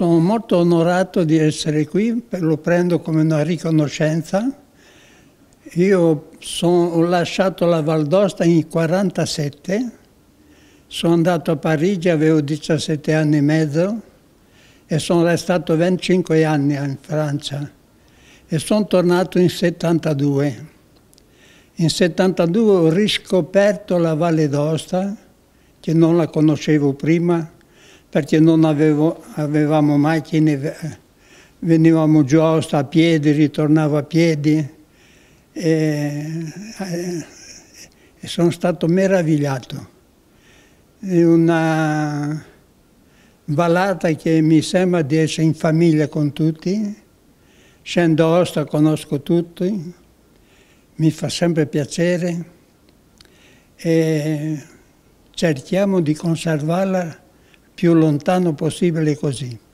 Sono molto onorato di essere qui, lo prendo come una riconoscenza. Io son, ho lasciato la Valdosta in 1947, sono andato a Parigi, avevo 17 anni e mezzo e sono restato 25 anni in Francia e sono tornato in 72. In 72 ho riscoperto la Valle d'Osta, che non la conoscevo prima, perché non avevo, avevamo macchine, venivamo giù a piedi, ritornavo a piedi e, e sono stato meravigliato. È una ballata che mi sembra di essere in famiglia con tutti, scendo a Osta, conosco tutti, mi fa sempre piacere e cerchiamo di conservarla più lontano possibile così.